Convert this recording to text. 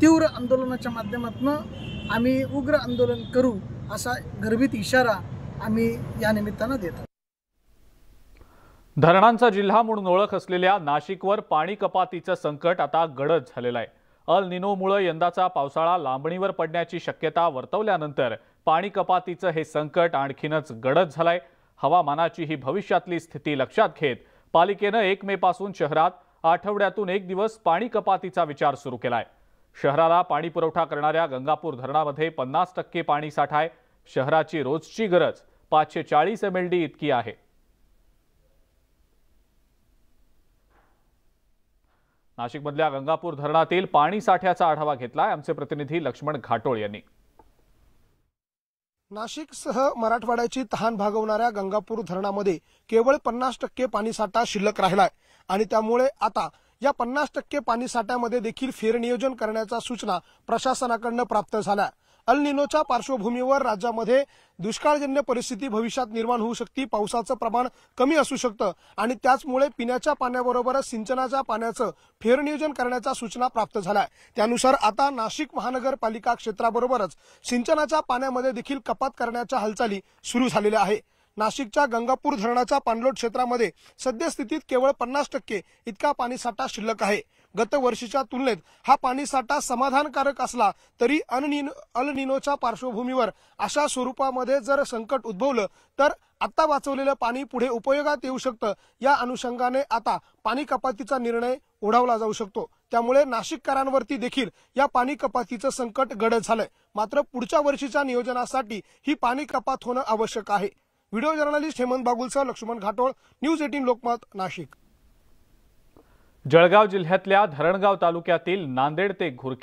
तीव्र आंदोलनाच्या माध्यमातून आम्ही उग्र आंदोलन करू असा गर्भित इशारा आम्ही या निमित्तानं देतो धरणांचा जिल्हा म्हणून ओळख असलेल्या नाशिकवर पाणी कपातीचं संकट आता गडद झालेलं आहे अल निनोमुळे यंदाचा पावसाळा लांबणीवर पडण्याची शक्यता वर्तवल्यानंतर पाणी कपातीचं हे संकट आणखीनच गडद झालंय हवामानाची ही भविष्यातली स्थिती लक्षात घेत पालिकेनं एक पासून शहरात आठवड्यातून एक दिवस पाणी कपातीचा विचार सुरू केलाय शहराला पाणी पुरवठा करणाऱ्या गंगापूर धरणामध्ये पन्नास टक्के पाणी साठाय शहराची रोजची गरज पाचशे चाळीस एम एल डी इतकी आहे नाशिकमधल्या गंगापूर धरणातील पाणी साठ्याचा आढावा घेतलाय आमचे प्रतिनिधी लक्ष्मण घाटोळ यांनी नाशिकसह मराठवाड्याची तहान भागवणाऱ्या गंगापूर धरणामध्ये केवळ पन्नास टक्के पाणीसाठा शिल्लक राहिलाय आणि त्यामुळे आता या पन्नास टक्के पाणी साठ्यामध्ये देखील फेरनियोजन करण्याच्या सूचना प्रशासनाकडनं प्राप्त झाल्या निनोच्या पार्श्वभूमीवर राज्यामध्ये दुष्काळजन्य परिस्थिती भविष्यात निर्माण होऊ शकते पावसाचं प्रमाण कमी असू शकतं आणि त्याचमुळे पिण्याच्या पाण्याबरोबरच सिंचनाच्या पाण्याचं फेरनियोजन करण्याच्या सूचना प्राप्त झाल्या त्यानुसार आता नाशिक महानगरपालिका क्षेत्राबरोबरच सिंचनाच्या पाण्यामध्ये देखील कपात करण्याच्या हालचाली सुरू झालेल्या आहे नाशिकच्या गंगापूर धरणाच्या पाणलोट क्षेत्रामध्ये सद्यस्थितीत केवळ पन्नास टक्के इतका पाणीसाठा शिल्लक आहे गत वर्षीच्या तुलनेत हा पाणीसाठा समाधानकारक असला तरी अननिनो अलनिनोच्या पार्श्वभूमीवर अशा स्वरूपामध्ये जर संकट उद्भवलं तर आता वाचवलेलं पाणी पुढे उपयोगात येऊ शकतं या अनुषंगाने आता पाणी कपातीचा निर्णय ओढावला जाऊ शकतो त्यामुळे नाशिककरांवरती देखील या पाणी कपातीचं संकट गडद झालंय मात्र पुढच्या वर्षीच्या नियोजनासाठी ही पाणी कपात होणं आवश्यक आहे व्हिडिओ जर्नलिस्ट हेमंत बागुलसा लक्ष्मण घाटोळ न्यूज एटीन लोकमत नाशिक जळगाव जिल्ह्यातल्या धरणगाव तालुक्यातील नांदेड ते घुरखे